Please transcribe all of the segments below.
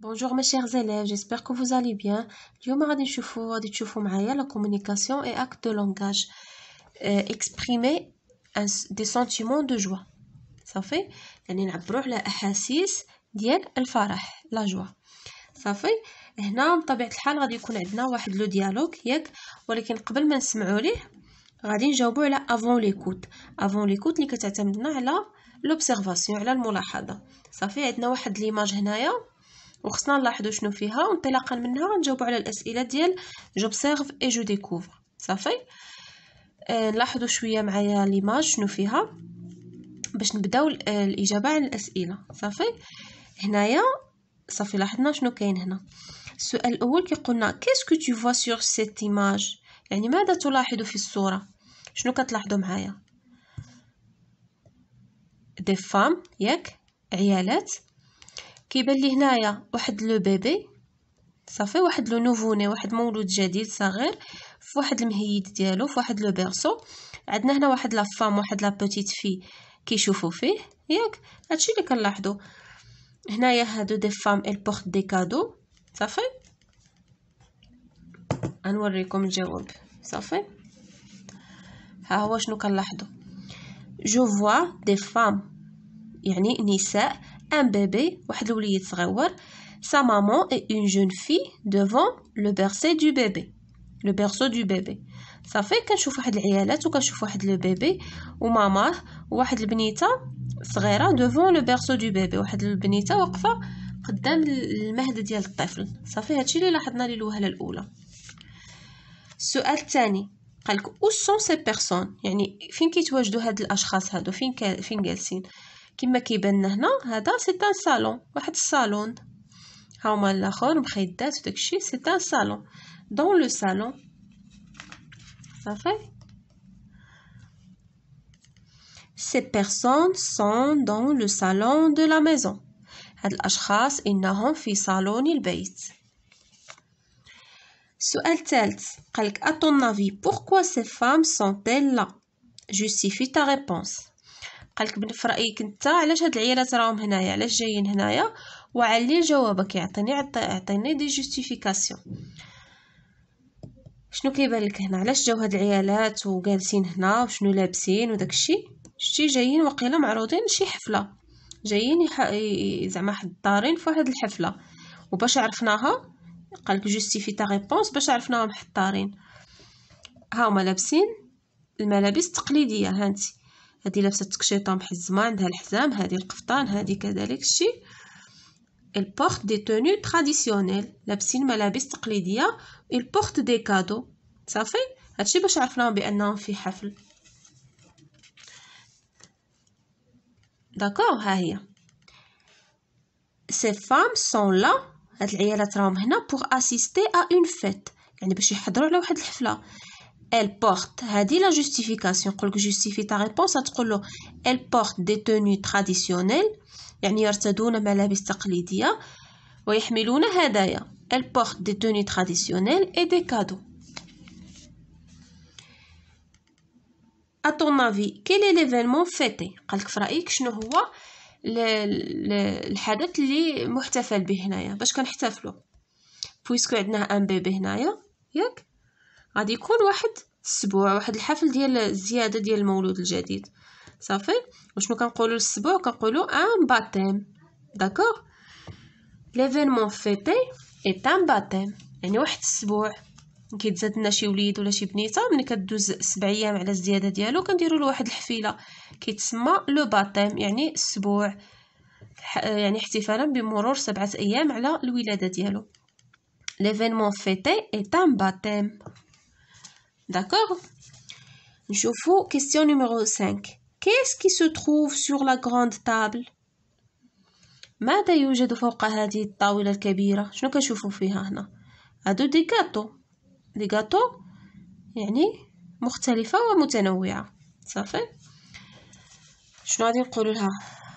Bonjour mes chers élèves, j'espère que vous allez bien. vous la communication et acte de langage. exprimer des sentiments de joie. ça يعني نعبروا على ça ديال الفرح joie. هنا بطبيعة الحال غادي يكون عندنا واحد لو dialogue ياك ولكن قبل ما نسمعوا ليه غادي نجاوبوا على افون ليكوت افون ليكوت اللي كتعتمدنا على لوبسيرفاسيون على عندنا واحد هنايا وخصنا نلاحظوا شنو فيها وانطلاقا منها غنجاوبوا على الاسئله ديال جوبسيرف اي جو ديكوفر صافي آه، نلاحظوا شويه معايا ليماج شنو فيها باش نبداو آه، الاجابه على الاسئله صافي هنايا صافي لاحظنا شنو كاين هنا السؤال الاول كيقولنا كيسكو تو فوا سور سيت ايماج يعني ماذا تلاحظ في الصوره شنو كتلاحظوا معايا دي فام ياك عيالات كيبان لي هنايا واحد لو بيبي صافي واحد لو نوفوني واحد مولود جديد صغير في واحد المهيد ديالو في واحد لو بيرسو عندنا هنا واحد لا فام واحد لا بوتيت في كيشوفوا فيه ياك هادشي اللي كنلاحظوا هنايا هادو دي فام ال بورت دي كادو صافي غنوريكم الجواب صافي ها هو شنو كنلاحظوا جو فوا دي فام يعني نساء un bébé واحد الوليد صغير sa maman et une jeune fille devant le berceau du bébé le berceau du bébé صافي كنشوف واحد العيالات وكنشوف واحد لو بيبي وماماه وواحد البنيته صغيره دوفون لو بيرسو دو بيبي واحد البنيته واقفه قدام المهد ديال الطفل صافي هادشي اللي لاحظنا ليه الوهله الاولى السؤال الثاني قالك او سون سي بيرسون يعني فين كيتواجدوا هاد الاشخاص هادو فين فين جالسين كما كيبان لنا هنا هذا salon. تان واحد الصالون ها هما وداكشي سي دون Ces personnes sont dans le salon de la maison. الأشخاص إنهم في صالون البيت. قالك à ton avis pourquoi ces femmes sont-elles là? Justifie ta réponse. قالك بن في رايك انت علاش هاد العيالات راهم هنايا علاش جايين هنايا وعلي جوابك يعطيني عطيني دي جوستيفيكاسيون شنو كيبان لك هنا علاش جاو هاد العيالات وجالسين هنا وشنو لابسين وداكشي شتي جايين وقيلا معروضين شي حفله جايين يح... زعما حضارين فواحد الحفله وباش عرفناها قالك جوستيفي تا ريبونس باش عرفناهم حضارين ها هما لابسين الملابس التقليديه هانتي هذه لابسه تكشيطه محزمه عندها الحزام هذه القفطان هذه كذلك الشيء il porte des tenues traditionnelles لابسين ملابس تقليديه il porte des cadeaux صافي هادشي باش عرفناهم بانهم في حفل داكور ها هي ces femmes sont là هاد العيالات راهم هنا pour assister à une fête يعني باش يحضروا على واحد الحفله elle porte هذه لا جوستيفيكاسيون قولك جوستيفي تا ريبونس تقول له elle porte des tenues traditionnelles يعني يرتدون ملابس تقليديه ويحملون هدايا elle porte des tenues traditionnelles et des cadeaux à ton avis quel est l'événement fêté قالك في رايك شنو هو الحدث اللي محتفل به هنايا باش كنحتفلوا puisque عندنا ان بيبي هنايا ياك غادي يكون واحد السبوع واحد الحفل ديال الزياده ديال المولود الجديد صافي وشنو كنقولوا للسبوع كنقولوا ان باتيم داكوغ ليفينمون فيتي اي ان باتيم يعني واحد السبوع كيتزاد لنا شي وليد ولا شي بنيته ملي كدوز سبع ايام على الزياده ديالو كنديروا له واحد الحفيله كيتسمى لو باتيم يعني السبوع يعني احتفالا بمرور سبعه ايام على الولاده ديالو ليفينمون فيتي اي ان باتيم D'accord نشوفو question numéro 5. Qu'est-ce qui se trouve sur la grande table ماذا يوجد فوق هذه الطاولة الكبيرة؟ شنو كنشوفو فيها هنا؟ هادو دي كاتو دي كاتو يعني مختلفة ومتنوعة صافي شنو غادي نقولو لها؟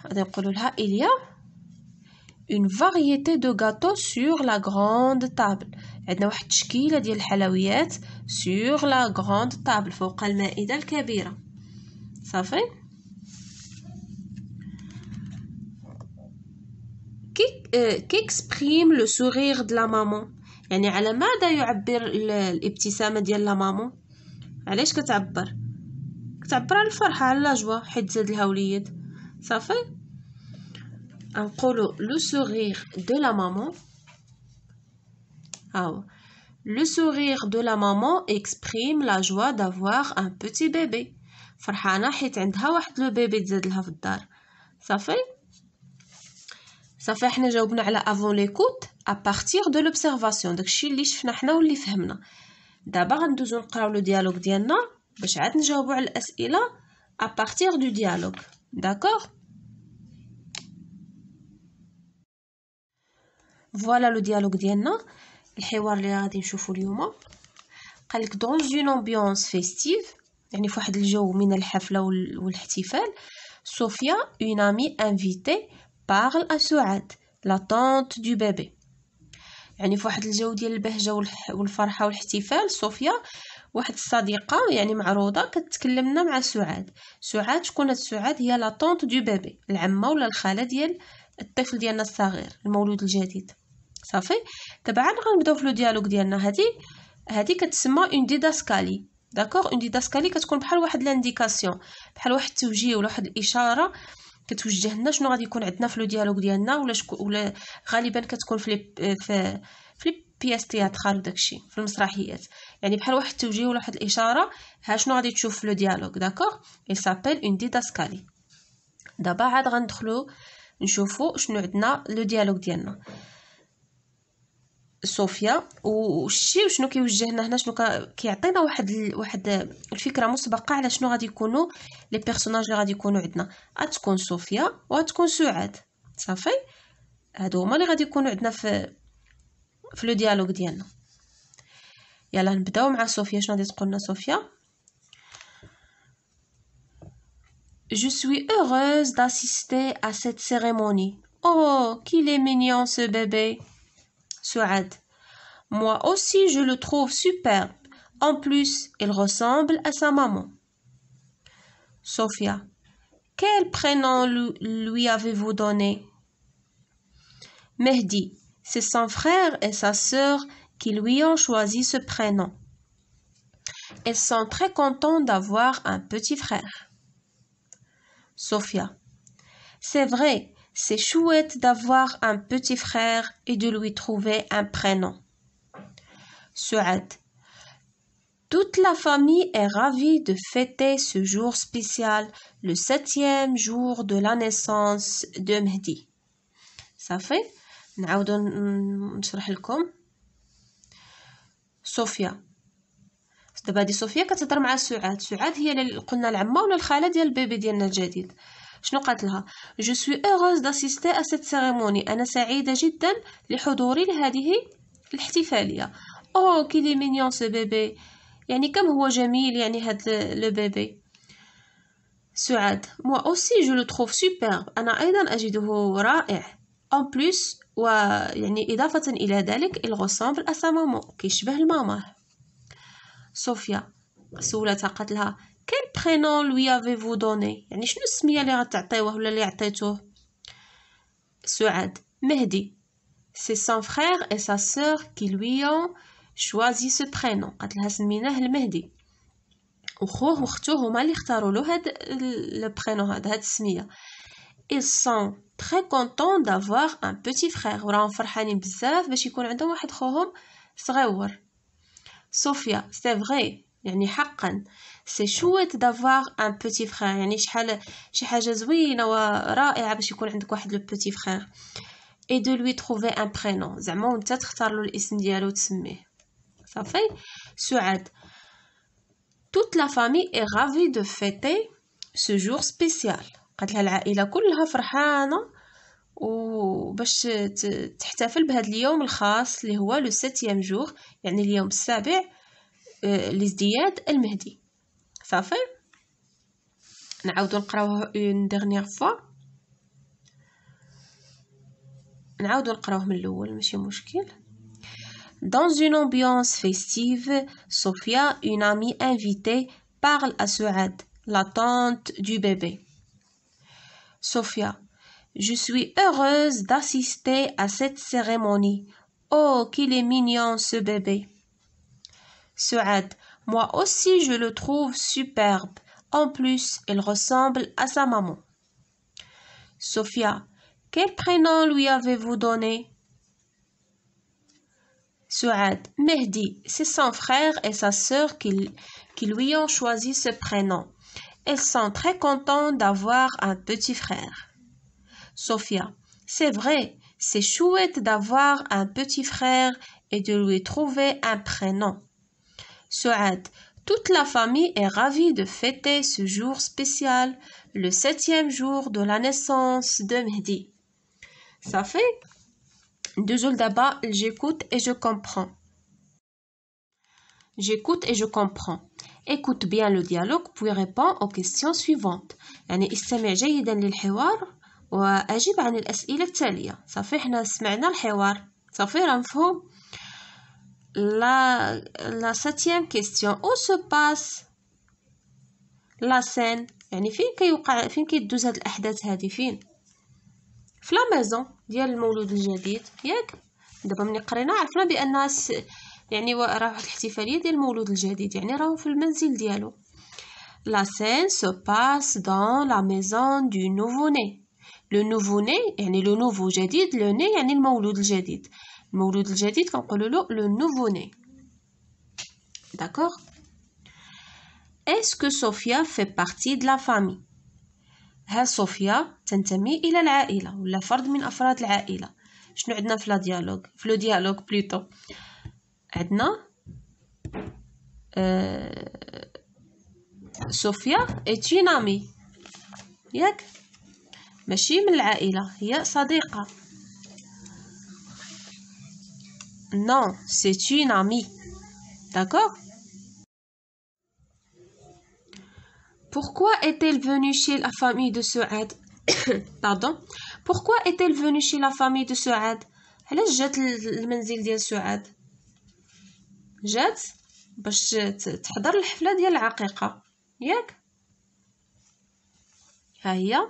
غادي نقولو لها إليا une variété de gâteaux sur la grande table عندنا واحد التشكيله ديال الحلويات sur la grande table فوق المائده الكبيره صافي كيكسبريم لو سوريغ د لا مامون يعني على ماذا يعبر الابتسامه ديال لا مامون علاش كتعبر كتعبر على الفرحه على لا جوا حيت زاد لها وليد صافي نقولوا لو سوغيغ دو لا مامون هاو لو سوغيغ دو لا مامون اكسبريم لا جوا دافواغ ان بوتي بيبي فرحانة حيت عندها واحد لو بيبي تزاد لها في الدار صافي صافي حنا جاوبنا على افون ليكوت ا بارتير دو لوبسيرفاسيون داكشي اللي شفنا حنا واللي فهمنا دابا غندوزو نقراو لو ديالوغ ديالنا باش عاد نجاوبو على الاسئله ا بارتير دو ديالوغ داكوغ فوالا لو ديالوغ ديالنا الحوار اللي غادي نشوفو اليوم قالك دون اون امبيونس فيستيف يعني فواحد الجو من الحفله والاحتفال صوفيا اون امي انفيتي بارل ا سعاد لا طونت دو بيبي يعني فواحد الجو ديال البهجه والفرحه والاحتفال صوفيا واحد الصديقه يعني معروضه كتكلمنا مع سعاد سعاد شكون هاد سعاد هي لا طونت دو بيبي العمه ولا الخاله ديال الطفل ديالنا الصغير المولود الجديد صافي دابا عاد غنبداو في لو ديالوغ ديالنا هادي هادي كتسمى اون ديداسكالي داكوغ اون ديداسكالي كتكون بحال واحد لانديكاسيون بحال واحد التوجيه ولا واحد الاشاره كتوجه لنا شنو غادي يكون عندنا في لو ديالوغ ديالنا ولا شكو ولا غالبا كتكون في لي في في بياس تياترال وداكشي في المسرحيات يعني بحال واحد التوجيه ولا واحد الاشاره ها شنو غادي تشوف في لو ديالوغ داكوغ اي سابيل اون ديداسكالي دابا عاد غندخلو نشوفوا شنو عندنا لو ديالوغ ديالنا صوفيا وشي وشنو كيوجهنا هنا شنو كيعطينا واحد ال... واحد الفكره مسبقه على شنو غادي يكونوا لي بيرسوناج اللي غادي يكونوا عندنا غتكون صوفيا وغتكون سعاد صافي هادو هما اللي غادي يكونوا عندنا في في لو ديالوغ ديالنا يلا نبداو مع صوفيا شنو غادي تقولنا صوفيا je suis heureuse d'assister à cette cérémonie. Oh, qu'il est mignon ce bébé. Souad, Moi aussi je le trouve superbe. En plus, il ressemble à sa maman. Sophia. Quel prénom lui avez-vous donné Mehdi. C'est son frère et sa sœur qui lui ont choisi ce prénom. Elles sont très contentes d'avoir un petit frère. Sophia. C'est vrai, c'est chouette d'avoir un petit frère et de lui trouver un prénom. Suad. Toute la famille est ravie de fêter ce jour spécial, le septième jour de la naissance de Mehdi. Ça fait Sophia دابا هادي صوفيا كتهضر مع سعاد سعاد هي اللي قلنا العمه ولا الخاله ديال البيبي ديالنا الجديد شنو قالت لها جو سوي اوغوز داسيستي ا سيت سيريموني انا سعيده جدا لحضوري لهذه الاحتفاليه او كي لي مينيون سو بيبي يعني كم هو جميل يعني هاد لو بيبي سعاد مو اوسي جو لو تروف سوبر انا ايضا اجده رائع اون بلوس يعني اضافه الى ذلك il ressemble à sa maman كيشبه لماماه صوفيا سولتها قالت لها كيل برينون لوي افيفو دوني يعني شنو السميه اللي غتعطيوه ولا اللي عطيتوه سعاد مهدي سي سون فرير اي سا سور كي لوي اون شوازي سو برينون قالت لها سميناه المهدي وخوه وختو هما اللي اختاروا له هاد لو برينو هاد هاد السميه ils sont très contents d'avoir un petit frère وراهم فرحانين بزاف باش يكون عندهم واحد خوهم صغيور صوفيا سي فغي يعني حقا سي شويت دافوار ان بوتي فخير يعني شحال شي حاجه زوينه ورائعه باش يكون عندك واحد لو بوتي فخير اي دو لوي تروفي ان برينون زعما وانت تختار له الاسم ديالو تسميه صافي سعاد توت لا فامي اي ravie دو فيتي سو جور سبيسيال قالت لها العائله كلها فرحانه وباش تحتفل بهذا اليوم الخاص اللي هو لو سيتيام جور يعني اليوم السابع آه، لازدياد المهدي صافي نعاودو نقراوه اون ديرنيير فوا نعاودو نقراوه من الاول ماشي مشكل Dans une ambiance festive, Sophia, une amie invitée, parle à Suad, la tante du bébé. Sophia, Je suis heureuse d'assister à cette cérémonie. Oh, qu'il est mignon ce bébé. Suad, moi aussi je le trouve superbe. En plus, il ressemble à sa maman. Sophia, quel prénom lui avez-vous donné Suad, Mehdi, c'est son frère et sa sœur qui, qui lui ont choisi ce prénom. Elles sont très contentes d'avoir un petit frère. Sophia. C'est vrai, c'est chouette d'avoir un petit frère et de lui trouver un prénom. toute la famille est ravie de fêter ce jour spécial, le septième jour de la naissance de Mehdi. Ça fait deux d'abord, j'écoute et je comprends. J'écoute et je comprends. Écoute bien le dialogue puis réponds aux questions suivantes. وأجيب عن الأسئلة التالية صافي حنا سمعنا الحوار صافي راه مفهوم لا لا ساتيام كيستيون او سو باس لا سين يعني فين كيوقع فين كيدوز هاد الاحداث هادي فين في لا ميزون ديال المولود الجديد ياك دابا ملي قرينا عرفنا بان يعني راه واحد الاحتفاليه ديال المولود الجديد يعني راهو في المنزل ديالو لا سين سو باس دون لا ميزون دو نوفو ني لو نوفو ني يعني لو نوفو جديد لو ني يعني المولود الجديد المولود الجديد كنقولوا له لو نوفو ني داكوغ اسكو صوفيا في بارتي دو لا فامي هل صوفيا تنتمي الى العائله ولا فرد من افراد العائله شنو عندنا في لا ديالوغ في لو ديالوغ بلوتو عندنا صوفيا صوفيا تشينامي ياك ماشي من العائله هي صديقه نو سي تشين امي داكوغ pourquoi est-elle venue chez la famille سعاد pardon pourquoi est-elle venue chez la دو سعاد علاش جات للمنزل ديال سعاد جات باش تحضر الحفله ديال العقيقه ياك ها هي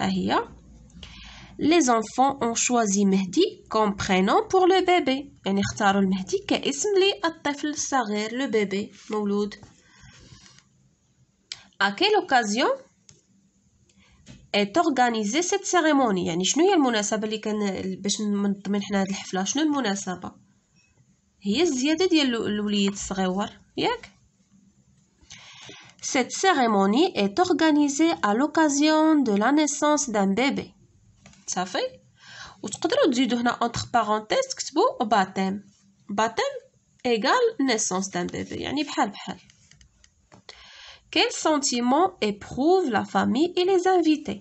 ها هي لي زونفون اون شوازي مهدي كوم prénom بوغ لو بيبي يعني اختاروا المهدي كاسم للطفل الصغير لو بيبي مولود ا كيل اوكازيون est organisée cette يعني شنو هي المناسبه اللي كان باش نضمن حنا هاد الحفله شنو المناسبه هي الزياده ديال الوليد الصغيور ياك Cette cérémonie est organisée à l'occasion de la naissance d'un bébé. Ça fait وتقدروا تزيدوا هنا entre parenthèses تكتبوا baptême. Baptême égale naissance d'un bébé يعني بحال بحال. Quels sentiments éprouvent la famille et les invités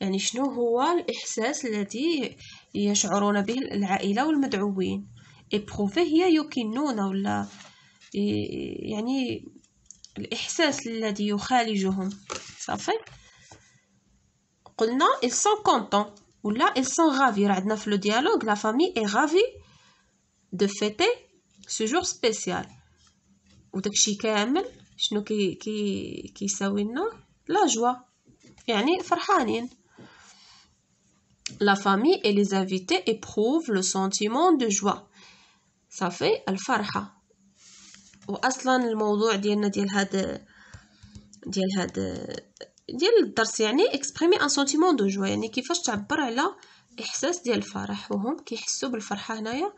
يعني شنو هو الإحساس الذي يشعرون به العائلة والمدعوين إبروفي هي يكنون ولا يعني الإحساس الذي يخالجهم صافي قلنا ils sont contents ولا ils sont ravis عندنا في لو ديالوغ لا فامي اي رافي دو فيتي سو جور سبيسيال وداكشي كامل شنو كي كي كيساوي لنا لا جوا يعني فرحانين La famille et les invités éprouvent le sentiment de joie. Ça fait al-farha. واصلا الموضوع ديالنا ديال هاد ديال هاد ديال الدرس يعني اكسبريمي ان سونتيمون دو جو يعني كيفاش تعبر على احساس ديال الفرح وهم كيحسوا بالفرحه هنايا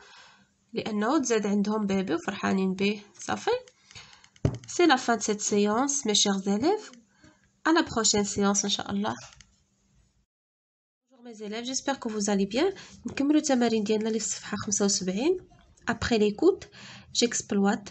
لانه تزاد عندهم بيبي وفرحانين به صافي سي لا فان سيت سيونس مي زيليف ا لا بروشين سيونس ان شاء الله mes élèves, j'espère que vous allez bien. نكملوا التمارين ديالنا اللي في الصفحه 75 après l'écoute, j'exploite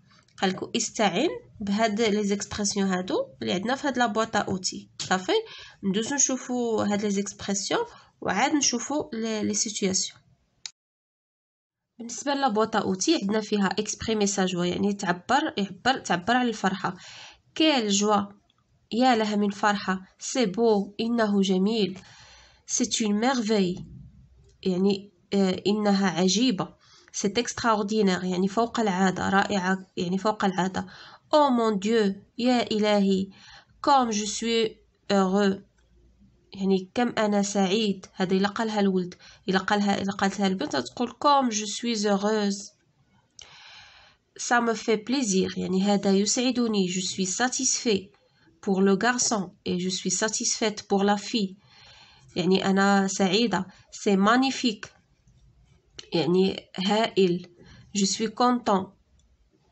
قالك استعن بهاد لي زيكسبرسيون هادو اللي عندنا في هاد لا اوتي صافي ندوزو نشوفو هاد لي زيكسبرسيون وعاد نشوفو لي سيتوياسيون بالنسبه لبواطه اوتي عندنا فيها اكسبريمي سا جوا يعني تعبر يعبر تعبر على الفرحه كيل جوا يا لها من فرحه سي بو انه جميل سي اون ميرفي يعني آه، انها عجيبه c'est extraordinaire يعني فوق العادة رائعة يعني فوق العادة Oh mon Dieu يا إلهي comme je suis heureux يعني كم أنا سعيد هذا إلا قالها الولد إلا قالها إلا قالتها البنت تقول comme je suis heureuse ça me fait plaisir يعني هذا يسعدني je suis satisfait pour le garçon et je suis satisfaite pour la fille يعني أنا سعيدة c'est magnifique يعني هائل جو سوي كونطون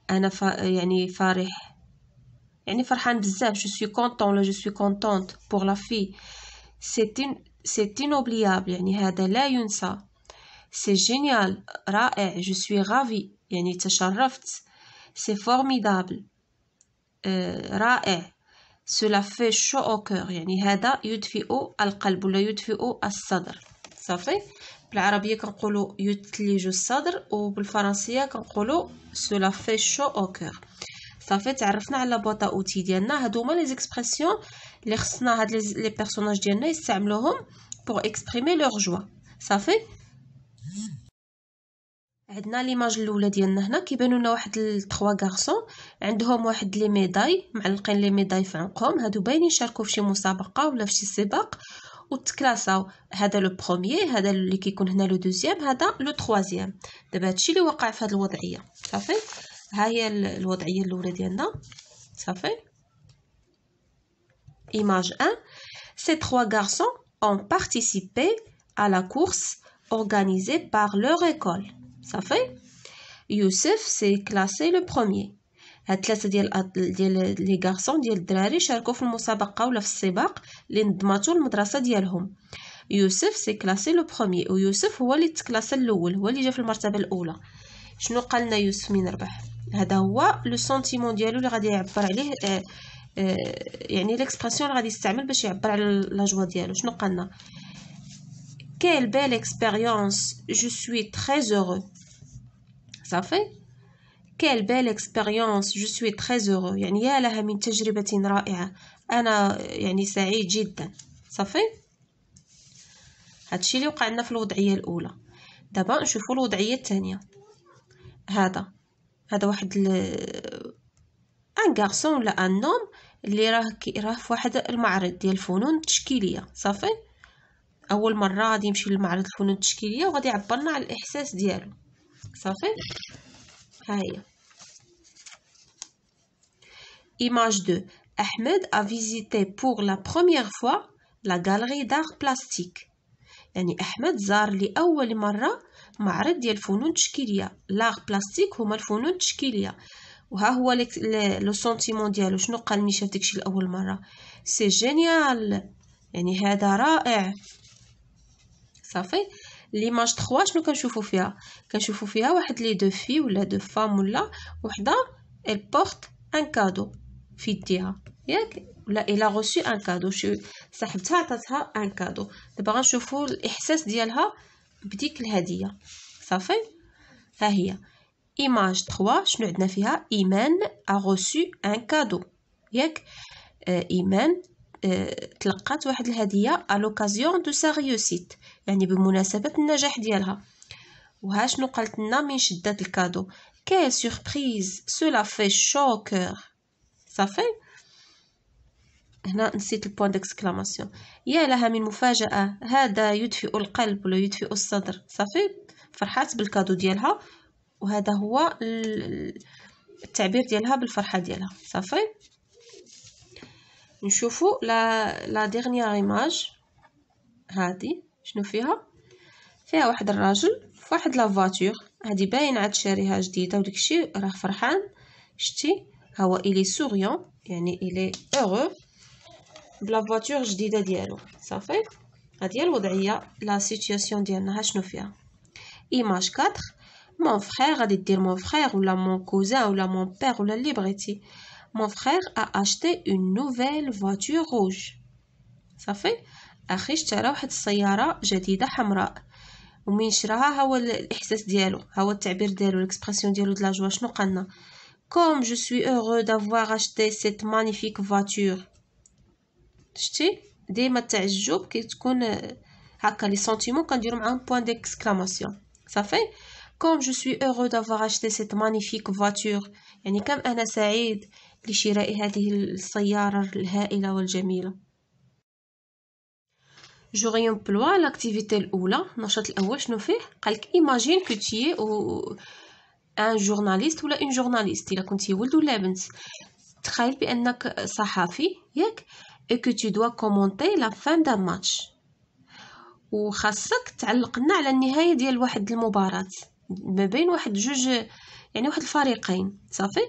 انا ف... يعني فرح يعني فرحان بزاف جو سوي كونطون ولا جو سوي كونطونت بوغ لا في سي سيتين سي يعني هذا لا ينسى سي جينيال رائع جو سوي غافي يعني تشرفت سي فورميدابل آه، رائع سولا في شو او كور يعني هذا يدفئ القلب ولا يدفئ الصدر صافي بالعربيه كنقولوا يتلج الصدر وبالفرنسيه كنقولوا سولا في شو او كور صافي تعرفنا على بوطا اوتي ديالنا هادو هما لي زيكسبرسيون لي خصنا هاد لي بيرسوناج ديالنا يستعملوهم بوغ اكسبريمي لوغ جوا صافي عندنا ليماج الاولى ديالنا هنا كيبانو لنا واحد التخوا غارسون عندهم واحد لي ميداي معلقين لي ميداي في عنقهم هادو باينين شاركو في شي مسابقه ولا في شي سباق هذا لو هذا اللي كيكون هنا لو دوزيام هذا لو دابا هادشي اللي image 1 ces trois garçons ont participé à la course organisée par leur école. Ça fait Youssef s'est classé le premier. هاد ثلاثه ديال ديال لي غارسون ديال الدراري شاركوا في المسابقه ولا في السباق اللي نظماتو المدرسه ديالهم يوسف سي كلاسي لو بروميي ويوسف هو اللي تكلاسى الاول هو اللي جا في المرتبه الاولى شنو قالنا يوسف من ربح هذا هو لو سونتيمون ديالو اللي غادي يعبر عليه آه, آه، يعني ليكسبرسيون اللي غادي يستعمل باش يعبر على لا جوا ديالو شنو قالنا كيل بيل اكسبيريونس جو سوي تري زوغو صافي كال belle expérience je suis très heureux يعني يا لها من تجربة رائعة أنا يعني سعيد جدا صافي هادشي اللي وقع لنا في الوضعية الأولى دابا نشوفو الوضعية الثانية هذا هذا واحد ل... ان غارسون ولا ان نوم اللي راه كي راه في واحد المعرض ديال الفنون التشكيليه صافي اول مره غادي يمشي للمعرض الفنون التشكيليه وغادي يعبرنا على الاحساس ديالو صافي Image 2. Ahmed a visité pour la première fois la galerie d'art plastique. يعني أحمد زار لأول مرة معرض ديال الفنون التشكيلية لاغ بلاستيك هما الفنون التشكيلية وها هو لو سونتيمون ديالو شنو قال ليماج 3 شنو كنشوفو فيها كنشوفو فيها واحد لي دو في ولا دو فام ولا وحده ال بورت ان كادو في يديها ياك ولا الى غوسي ان كادو صاحبتها عطاتها ان كادو دابا غنشوفو الاحساس ديالها بديك الهديه صافي ها هي ايماج 3 شنو عندنا فيها ايمان ا غوسي ان كادو ياك آه، ايمان آه، تلقات واحد الهديه ا لوكازيون دو سا ريوسيت يعني بمناسبة النجاح ديالها وها شنو لنا من شدة الكادو كيل سوربريز سولا في شوكور صافي هنا نسيت البوان ديكسكلاماسيون يا لها من مفاجأة هذا يدفئ القلب ولا يدفئ الصدر صافي فرحات بالكادو ديالها وهذا هو التعبير ديالها بالفرحة ديالها صافي نشوفو لا لا ديغنيغ ايماج هادي il est souriant, il est heureux. La voiture je Ça fait la situation Image 4. Mon frère, mon frère ou mon cousin ou la mon père ou la libretti. Mon frère a acheté une nouvelle voiture rouge. Ça fait أخي اشترى واحد السيارة جديدة حمراء ومين شراها هو الإحساس ديالو هو التعبير ديالو الإكسبرسيون ديالو لا جوا شنو قالنا كوم جو سوي heureux d'avoir اشتي سيت مانيفيك voiture شتي ديما التعجب كتكون هكا لي سونتيمون كنديرو معاهم بوين ديكسكلاماسيون صافي كوم جو سوي heureux d'avoir اشتي سيت مانيفيك voiture يعني كم انا سعيد لشراء هذه السياره الهائله والجميله جو بلوا لاكتيفيتي الاولى النشاط الاول شنو فيه قالك ايماجين كو تي او ان جورناليست ولا اون جورناليست الا كنتي ولد ولا بنت تخيل بانك صحفي ياك اي كو تي دوا كومونتي لا فان دان ماتش وخاصك تعلق لنا على النهايه ديال واحد المباراه ما بين واحد جوج يعني واحد الفريقين صافي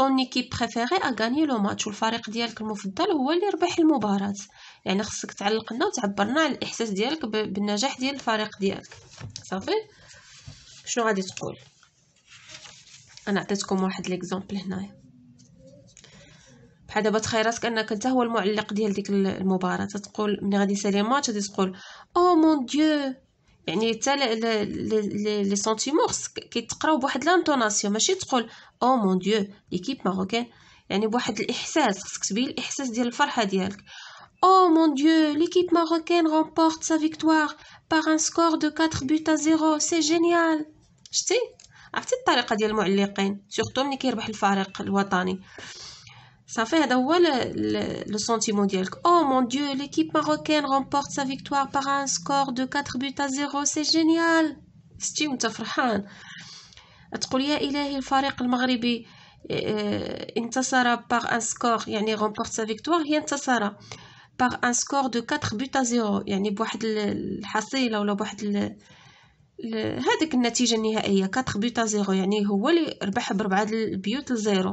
طون ايكيب بريفيري اغاني لو ماتش والفريق ديالك المفضل هو اللي ربح المباراه يعني خصك تعلق لنا وتعبرنا على الاحساس ديالك بالنجاح ديال الفريق ديالك صافي شنو غادي تقول انا عطيتكم واحد ليكزامبل هنايا بحال دابا تخيل راسك انك انت هو المعلق ديال ديك المباراه تتقول ملي غادي يسالي الماتش غادي تقول او مون ديو يعني حتى لي سونتيمون كيتقراو بواحد لانتوناسيون ماشي تقول او مون ديو ليكيب ماروكان يعني بواحد الاحساس خصك تبين الاحساس ديال الفرحه ديالك او مون ديو ليكيب ماروكان remporte سا فيكتوار بار ان سكور دو 4 buts à 0 سي جينيال شتي عرفتي الطريقه ديال المعلقين سورتو ملي كيربح الفريق الوطني صافي هذا هو لو سونتيمون ديالك او مون ديو ليكيب ماروكين رومبورت سا فيكتوار باغ ان سكور دو 4 بوت ا زيرو سي جينيال ستي وانت فرحان تقول يا الهي الفريق المغربي آه، انتصر باغ ان سكور يعني رومبورت سا فيكتوار هي انتصر باغ ان سكور دو 4 بوت ا زيرو يعني بواحد الحصيله ولا بواحد هذيك النتيجه النهائيه 4 بوت ا زيرو يعني هو اللي ربح بربعه البيوت لزيرو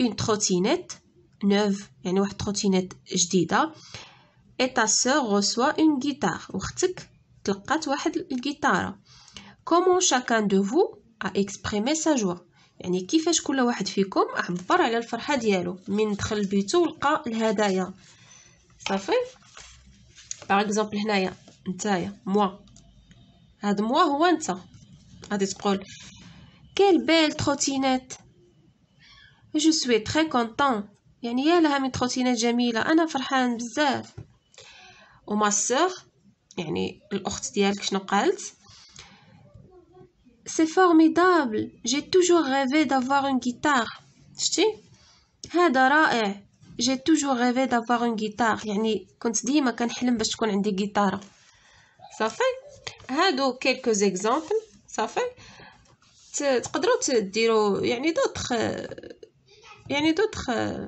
اون تروتينيت نوف يعني واحد تروتينيت جديده اي تا سور ريسوا اون غيتار واختك تلقات واحد الجيتاره كومون شاكان دو فو ا اكسبريمي سا جوا يعني كيفاش كل واحد فيكم عبر على الفرحه ديالو من دخل بيتو لقى الهدايا صافي باغ اكزومبل هنايا نتايا موا هاد موا هو نتا غادي تقول كيل بيل تروتينيت Je suis très content يعني يا لها من تخوتينات جميلة أنا فرحان بزاف وما سور يعني الأخت ديالك شنو قالت سي فورميدابل جي توجور غيفي دافوار اون غيتار شتي هذا رائع جي توجور غيفي دافوار اون غيتار يعني كنت ديما كنحلم باش تكون عندي غيتارة صافي هادو كيلكو زيكزامبل صافي تقدروا تديروا يعني دوطخ il y a d'autres euh,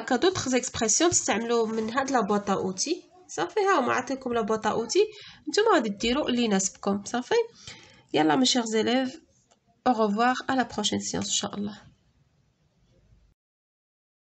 que d'autres expressions de la boîte à outils. Ça fait, ah, on la boîte à outils. dire oh, ça fait. Yallah, mes chers élèves, au revoir à la prochaine séance, Inch'Allah.